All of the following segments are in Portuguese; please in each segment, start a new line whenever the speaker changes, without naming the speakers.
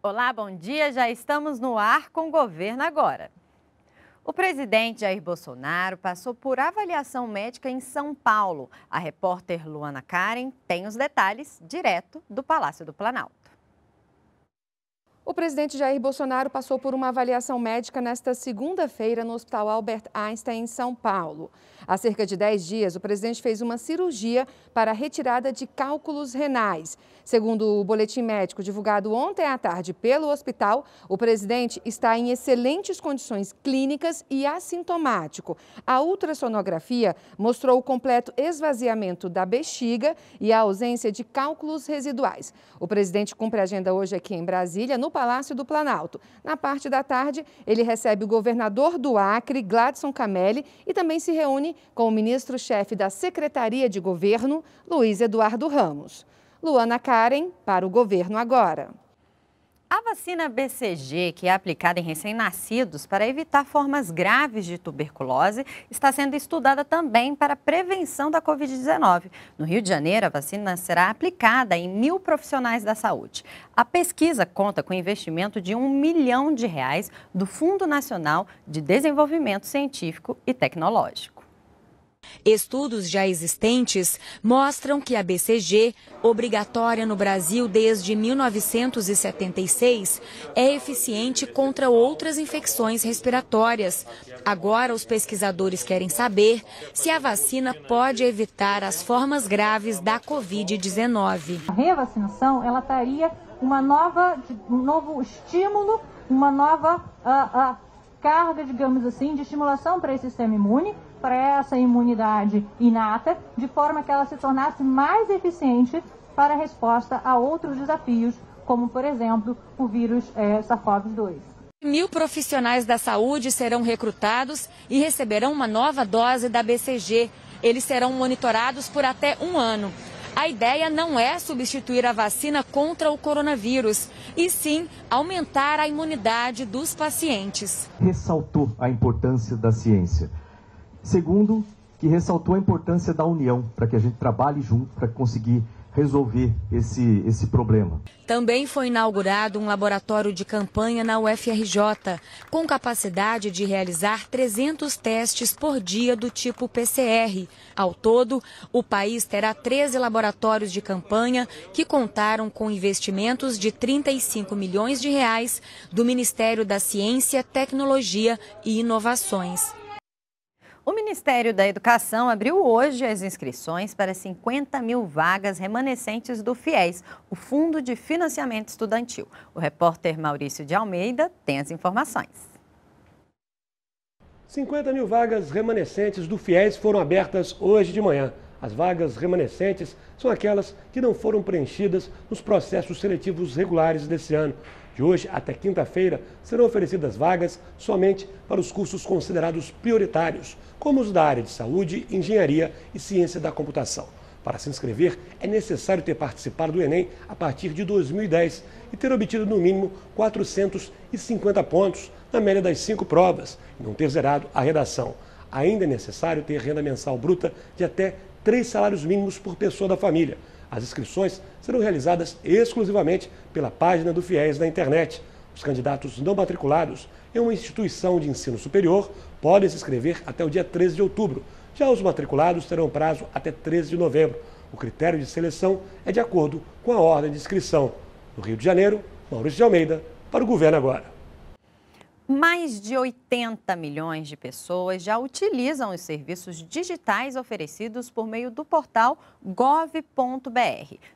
Olá, bom dia. Já estamos no ar com o governo agora. O presidente Jair Bolsonaro passou por avaliação médica em São Paulo. A repórter Luana Karen tem os detalhes direto do Palácio do Planalto.
O presidente Jair Bolsonaro passou por uma avaliação médica nesta segunda-feira no Hospital Albert Einstein, em São Paulo. Há cerca de 10 dias, o presidente fez uma cirurgia para a retirada de cálculos renais. Segundo o boletim médico divulgado ontem à tarde pelo hospital, o presidente está em excelentes condições clínicas e assintomático. A ultrassonografia mostrou o completo esvaziamento da bexiga e a ausência de cálculos residuais. O presidente cumpre a agenda hoje aqui em Brasília, no Palácio do Planalto. Na parte da tarde, ele recebe o governador do Acre, Gladson Camelli, e também se reúne com o ministro-chefe da Secretaria de Governo, Luiz Eduardo Ramos. Luana Karen, para o Governo Agora.
A vacina BCG, que é aplicada em recém-nascidos para evitar formas graves de tuberculose, está sendo estudada também para a prevenção da Covid-19. No Rio de Janeiro, a vacina será aplicada em mil profissionais da saúde. A pesquisa conta com investimento de um milhão de reais do Fundo Nacional de Desenvolvimento
Científico e Tecnológico. Estudos já existentes mostram que a BCG, obrigatória no Brasil desde 1976, é eficiente contra outras infecções respiratórias. Agora, os pesquisadores querem saber se a vacina pode evitar as formas graves da Covid-19. A
revacinação ela traria uma nova, um novo estímulo, uma nova uh, uh, carga, digamos assim, de estimulação para esse sistema imune para essa imunidade inata, de forma que ela se tornasse mais eficiente para a resposta a outros desafios, como, por exemplo,
o vírus é, SARS-CoV-2. Mil profissionais da saúde serão recrutados e receberão uma nova dose da BCG. Eles serão monitorados por até um ano. A ideia não é substituir a vacina contra o coronavírus, e sim aumentar a imunidade dos pacientes.
Ressaltou a importância
da ciência. Segundo, que ressaltou a importância da união, para que a gente trabalhe junto para conseguir resolver esse, esse problema. Também foi inaugurado um laboratório de campanha na UFRJ, com capacidade de realizar 300 testes por dia do tipo PCR. Ao todo, o país terá 13 laboratórios de campanha que contaram com investimentos de 35 milhões de reais do Ministério da Ciência, Tecnologia e Inovações. O Ministério da Educação abriu hoje as inscrições para
50 mil vagas remanescentes do FIES, o Fundo de Financiamento Estudantil. O repórter Maurício de Almeida tem as informações.
50 mil vagas remanescentes do FIES foram abertas hoje de manhã. As vagas remanescentes são aquelas que não foram preenchidas nos processos seletivos regulares desse ano. De hoje até quinta-feira serão oferecidas vagas somente para os cursos considerados prioritários, como os da área de saúde, engenharia e ciência da computação. Para se inscrever, é necessário ter participado do Enem a partir de 2010 e ter obtido no mínimo 450 pontos na média das cinco provas e não ter zerado a redação. Ainda é necessário ter renda mensal bruta de até três salários mínimos por pessoa da família. As inscrições serão realizadas exclusivamente pela página do FIES na internet. Os candidatos não matriculados em uma instituição de ensino superior podem se inscrever até o dia 13 de outubro. Já os matriculados terão prazo até 13 de novembro. O critério de seleção é de acordo com a ordem de inscrição. No Rio de Janeiro, Maurício de Almeida, para o Governo Agora.
Mais de 80 milhões de pessoas já utilizam os serviços digitais oferecidos por meio do portal gov.br.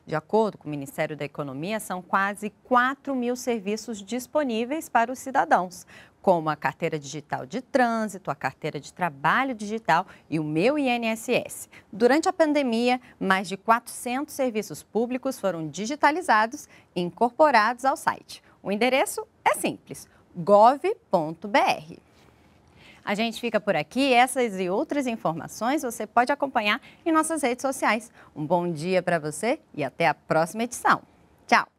De acordo com o Ministério da Economia, são quase 4 mil serviços disponíveis para os cidadãos, como a carteira digital de trânsito, a carteira de trabalho digital e o Meu INSS. Durante a pandemia, mais de 400 serviços públicos foram digitalizados e incorporados ao site. O endereço é simples gov.br. A gente fica por aqui. Essas e outras informações você pode acompanhar em nossas redes sociais. Um bom dia para você e até a próxima edição. Tchau!